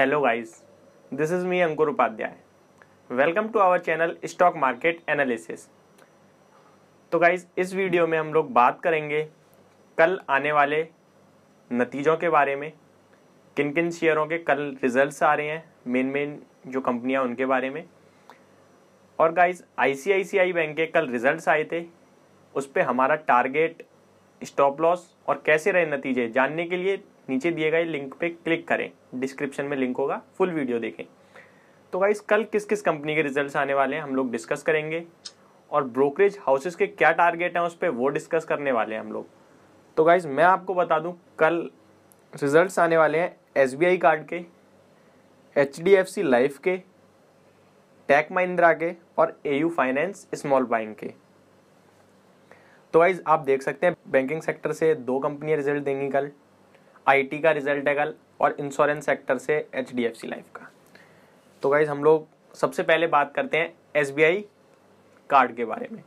hello guys this is me Ankur Upadhyay welcome to our channel stock market analysis तो guys इस video में हम लोग बात करेंगे कल आने वाले नतीजों के बारे में किन किन शेयरों के कल रिजल्ट्स आ रहे हैं मेन मेन जो कंपनियां उनके बारे में और गाइस आईसीआईसीआई बैंक के कल रिजल्ट्स आए थे उस पर हमारा टारगेट स्टॉप लॉस और कैसे रहे नतीजे जानने के लिए नीचे दिए गए लिंक पे क्लिक करें डिस्क्रिप्शन में लिंक होगा फुल वीडियो देखें तो गाइस कल किस किस कंपनी के रिजल्ट्स आने वाले हैं हम लोग डिस्कस करेंगे और ब्रोकरेज हाउसेस के क्या टारगेट हैं उस पर वो डिस्कस करने वाले हैं हम लोग तो गाइज मैं आपको बता दूँ कल रिजल्ट आने वाले हैं एस कार्ड के H D F C life के टैक महिंद्रा के और A U finance small bank के तो वाइज आप देख सकते हैं बैंकिंग सेक्टर से दो कंपनियां रिजल्ट देंगी कल आईटी का रिजल्ट है कल और इंश्योरेंस सेक्टर से एच लाइफ का तो गाइज हम लोग सबसे पहले बात करते हैं एस कार्ड के बारे में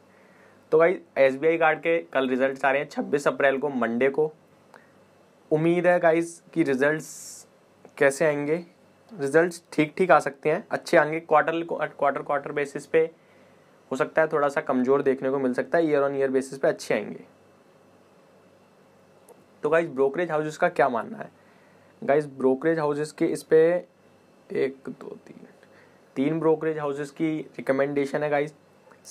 तो गाइज एस कार्ड के कल रिजल्ट आ रहे हैं छब्बीस अप्रैल को मंडे को उम्मीद है गाइज कि रिजल्ट्स कैसे आएंगे रिजल्ट्स ठीक ठीक आ सकते हैं अच्छे आएंगे क्वार्टर क्वार्टर क्वार्टर बेसिस पे हो सकता है थोड़ा सा कमज़ोर देखने को मिल सकता है ईयर ऑन ईयर बेसिस पे अच्छे आएंगे तो गाइज ब्रोकरेज हाउसेस का क्या मानना है गाइज ब्रोकरेज हाउसेस के इस पर एक दो तीन तीन ब्रोकरेज हाउसेस की रिकमेंडेशन है गाइज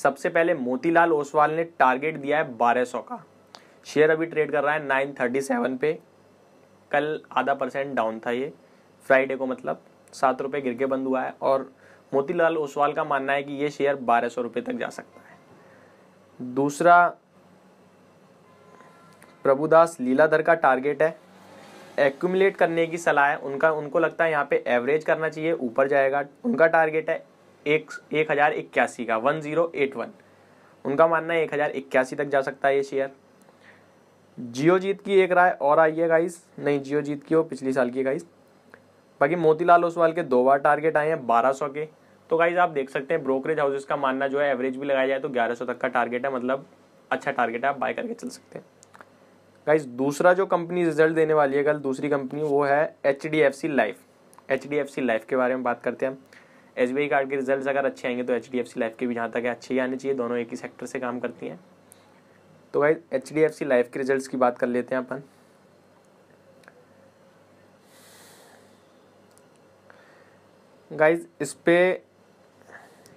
सबसे पहले मोतीलाल ओसवाल ने टारगेट दिया है बारह सौ का शेयर अभी ट्रेड कर रहा है नाइन थर्टी सेवन पे कल आधा परसेंट डाउन था ये फ्राइडे को मतलब सात रुपये गिर के बंद हुआ है और मोतीलाल ओसवाल का मानना है कि ये शेयर बारह सौ रुपये तक जा सकता है दूसरा प्रभुदास लीलाधर का टारगेट है एक्यूमुलेट करने की सलाह है उनका उनको लगता है यहाँ पे एवरेज करना चाहिए ऊपर जाएगा उनका टारगेट है एक एक हज़ार इक्यासी का वन ज़ीरो एट वन उनका मानना है एक हज़ार इक्यासी तक जा सकता है ये शेयर जियो जीत की एक राय और आई है गाइस नहीं जियो जीत की हो पिछली साल की गाइस बाकी मोतीलाल ओसवाल के दो बार टारगेट आए हैं बारह सौ के तो गाइज आप देख सकते हैं ब्रोकरेज हाउसेज का मानना जो है एवरेज भी लगाया जाए तो ग्यारह सौ तक का टारगेट है मतलब अच्छा टारगेट है आप बाय करके चल सकते हैं गाइज दूसरा जो कंपनी रिजल्ट देने वाली है कल दूसरी कंपनी वो है H D F C life H D F C life के बारे में बात करते हैं एस बी आई कार्ड के रिजल्ट अगर अच्छे आएंगे तो एच डी एफ सी लाइफ के भी जहाँ तक है अच्छे ही आने चाहिए दोनों एक ही सेक्टर से काम करती हैं तो guys H D F C life के रिजल्ट की बात कर लेते हैं अपन गाइज इस पर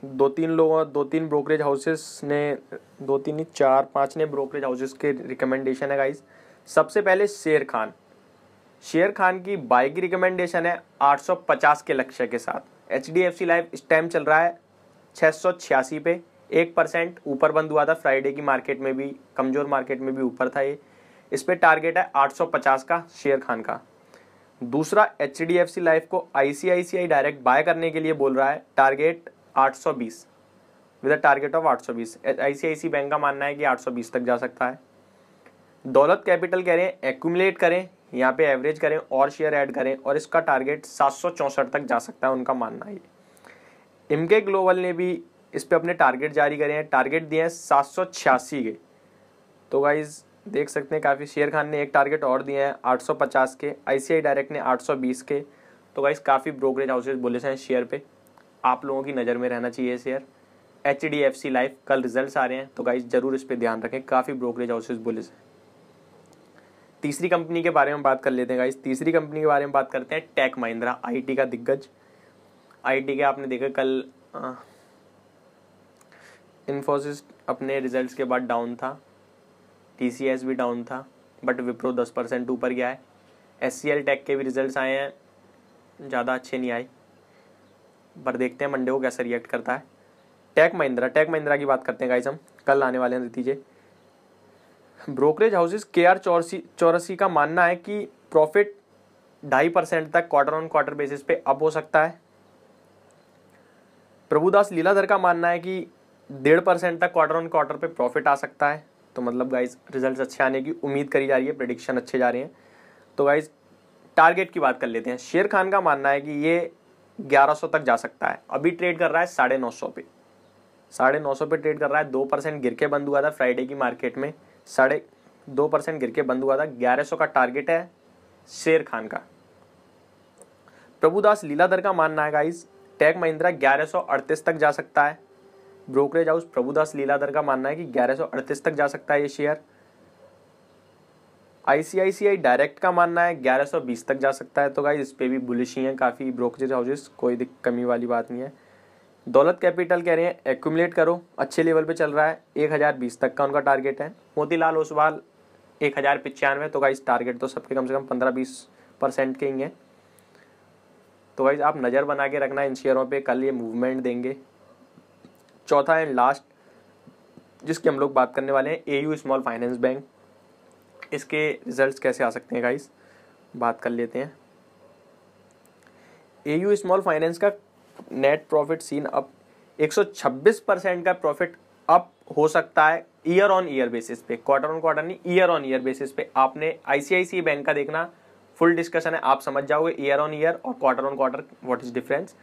दो तीन लोगों दो तीन ब्रोकरेज हाउसेस ने दो तीन चार पाँच ने ब्रोकरेज हाउसेस के रिकमेंडेशन है गाइस सबसे पहले शेर खान शेर खान की बाई की रिकमेंडेशन है 850 के लक्ष्य के साथ H D F C life इस टाइम चल रहा है छः पे एक परसेंट ऊपर बंद हुआ था फ्राइडे की मार्केट में भी कमज़ोर मार्केट में भी ऊपर था ये इस पर टारगेट है 850 का शेयर खान का दूसरा H D F C life को I C I C I direct bye करने के लिए बोल रहा है target 820 with a target of 820 ICICI bank का मानना है कि 820 तक जा सकता है दौलत कैपिटल कह रहे हैं एक्यूमुलेट करें यहाँ पे एवरेज करें और शेयर ऐड करें और इसका टारगेट सात तक जा सकता है उनका मानना है इमके ग्लोबल ने भी इस पर अपने टारगेट जारी करे हैं टारगेट दिए हैं सात सौ छियासी के तो गाइज देख सकते हैं काफ़ी शेयर खान ने एक टारगेट और दिए हैं आठ सौ पचास के आईसीआई डायरेक्ट ने आठ सौ बीस के तो गाइज काफ़ी ब्रोकरेज हाउसेज बोले हैं शेयर पे आप लोगों की नज़र में रहना चाहिए share H D F C life कल रिजल्ट आ रहे हैं तो गाइज ज़रूर इस पर ध्यान रखें काफ़ी ब्रोकरेज हाउसेज बुलिस है तीसरी कंपनी के बारे में बात कर लेते हैं गाइज तीसरी कंपनी के बारे में बात करते हैं टेक महिंद्रा आई का दिग्गज आई के आपने देखा कल इन्फोसिस अपने रिजल्ट्स के बाद डाउन था टी भी डाउन था बट विप्रो दस परसेंट ऊपर गया है एस सी टेक के भी रिजल्ट आए हैं ज़्यादा अच्छे नहीं आए पर देखते हैं मंडे को कैसे रिएक्ट करता है टैक महिंद्रा टैक महिंद्रा की बात करते हैं गाइज हम कल आने वाले हैं नतीजे ब्रोकरेज हाउसेज के आर चौरसी चौरासी का मानना है कि प्रॉफिट ढाई परसेंट तक क्वार्टर ऑन क्वार्टर बेसिस पे अप हो सकता है प्रभुदास लीलाधर का मानना है कि डेढ़ परसेंट तक क्वार्टर ऑन क्वार्टर पे प्रॉफिट आ सकता है तो मतलब गाइज रिजल्ट अच्छे आने की उम्मीद करी जा रही है प्रडिक्शन अच्छे जा रहे हैं तो गाइज टारगेट की बात कर लेते हैं शेर खान का मानना है कि ये 1100 तक जा सकता है अभी ट्रेड कर रहा है साढ़े नौ सौ पे साढ़े नौ सौ पे ट्रेड कर रहा है दो परसेंट गिर के बंद हुआ था फ्राइडे की मार्केट में साढ़े दो परसेंट गिर के बंद हुआ था ग्यारह सौ का टारगेट है शेर खान का प्रभुदास लीलाधर का मानना है गाइज टैग महिंद्रा ग्यारह सौ अड़तीस तक जा सकता है ब्रोकरेज हाउस प्रभुदास लीलाधर का मानना है कि ग्यारह सौ अड़तीस तक जा सकता है ये शेयर आईसीआईसीआई डायरेक्ट का मानना है 1120 तक जा सकता है तो गाइज इस पर भी बुलिश ही हैं काफ़ी ब्रोकरेज हाउसेस कोई दिक्कत कमी वाली बात नहीं है दौलत कैपिटल कह रहे हैं एक्यूमलेट करो अच्छे लेवल पे चल रहा है बीस तक का उनका टारगेट है मोतीलाल ओसवाल एक हज़ार पचानवे तो गाइज टारगेट तो सबके कम से कम पंद्रह बीस परसेंट के ही हैं तो गाइज आप नज़र बना के रखना इन शेयरों पर कल ये मूवमेंट देंगे चौथा एंड लास्ट जिसकी हम लोग बात करने वाले हैं ए स्मॉल फाइनेंस बैंक इसके रिजल्ट्स कैसे आ सकते हैं गाइस बात कर लेते हैं ए यू स्मॉल फाइनेंस का net profit seen up 126 percent का प्रॉफिट अप हो सकता है ईयर ऑन ईयर बेसिस पे क्वार्टर ऑन क्वार्टर नहीं ईयर ऑन ईयर बेसिस पे आपने आईसीआईसी बैंक का देखना फुल डिस्कशन है आप समझ जाओगे ईयर ऑन ईयर और quarter on quarter what is difference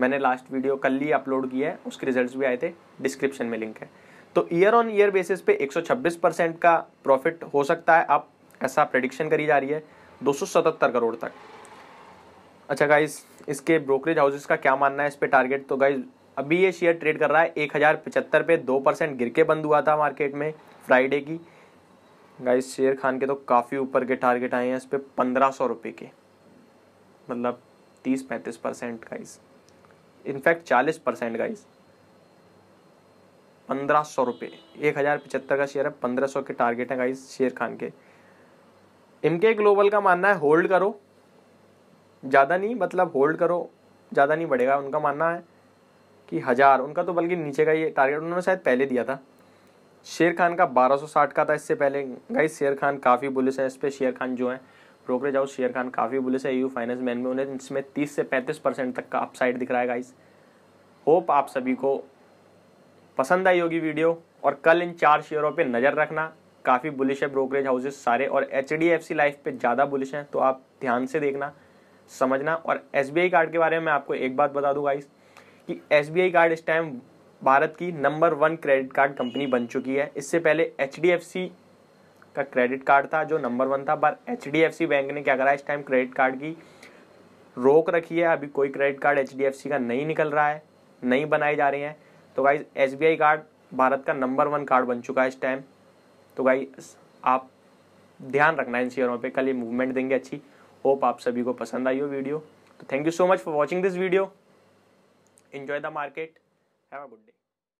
मैंने लास्ट वीडियो कल ही अपलोड किया है उसके रिजल्ट्स भी आए थे डिस्क्रिप्शन में लिंक है तो ईयर ऑन ईयर बेसिस पे 126 परसेंट का प्रॉफिट हो सकता है आप ऐसा प्रडिक्शन करी जा रही है 277 करोड़ तक अच्छा गाइज इसके ब्रोकरेज हाउसेस का क्या मानना है इस पर टारगेट तो गाइज अभी ये शेयर ट्रेड कर रहा है एक हज़ार पचहत्तर पे दो परसेंट गिर के बंद हुआ था मार्केट में फ्राइडे की गाइस शेयर खान के तो काफ़ी ऊपर के टारगेट आए हैं इस पर पंद्रह सौ रुपये के मतलब तीस पैंतीस परसेंट गाइस इनफैक्ट चालीस परसेंट गाइज़ पंद्रह सौ रुपये एक हज़ार पचहत्तर का शेयर है पंद्रह सौ के टारगेट हैं गाइस शेयर खान के इमके ग्लोबल का मानना है होल्ड करो ज़्यादा नहीं मतलब होल्ड करो ज़्यादा नहीं बढ़ेगा उनका मानना है कि हज़ार उनका तो बल्कि नीचे का ये टारगेट उन्होंने शायद पहले दिया था शेर खान का 1260 का था इससे पहले गाइस शेर खान काफ़ी बुलिस है इस पर शेर खान जो है ब्रोकरेज हाउस शेर खान काफ़ी बुलिस है यू फाइनेंस मैन में उन्हें इसमें 30 से 35 परसेंट तक का अपसाइड दिख रहा है गाइस होप आप सभी को पसंद आई होगी वीडियो और कल इन चार शेयरों पे नज़र रखना काफ़ी बुलिश है ब्रोकरेज हाउसेज सारे और H D F C life पे ज़्यादा बुलिश हैं तो आप ध्यान से देखना समझना और एस बी आई कार्ड के बारे में मैं आपको एक बात बता दूँ गाइस कि एस बी आई कार्ड इस टाइम भारत की number one credit card company बन चुकी है इससे पहले एच डी एफ सी का क्रेडिट कार्ड था जो नंबर वन था पर H D F C bank ने क्या करा इस टाइम क्रेडिट कार्ड की रोक रखी है अभी कोई credit card H D F C का नहीं निकल रहा है नहीं बनाए जा रहे हैं तो गाइज एस कार्ड भारत का नंबर वन कार्ड बन चुका है इस टाइम तो गाई आप ध्यान रखना इन शेयरों पे कल ये मूवमेंट देंगे अच्छी होप आप सभी को पसंद आई हो वीडियो तो thank you so much for watching this video enjoy the market have a good day